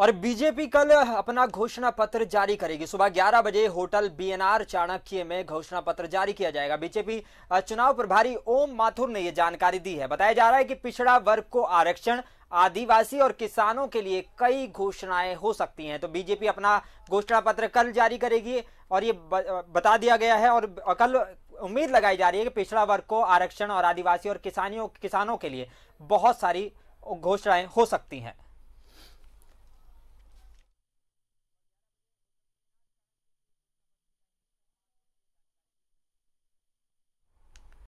और बीजेपी कल अपना घोषणा पत्र जारी करेगी सुबह 11 बजे होटल बीएनआर चाणक्य में घोषणा पत्र जारी किया जाएगा बीजेपी चुनाव प्रभारी ओम माथुर ने यह जानकारी दी है बताया जा रहा है कि पिछड़ा वर्ग को आरक्षण आदिवासी और किसानों के लिए कई घोषणाएं हो सकती हैं तो बीजेपी अपना घोषणा पत्र कल जारी करेगी और ये बता दिया गया है और कल उम्मीद लगाई जा रही है कि पिछड़ा वर्ग को आरक्षण और आदिवासी और किसानियों किसानों के लिए बहुत सारी घोषणाएं हो सकती हैं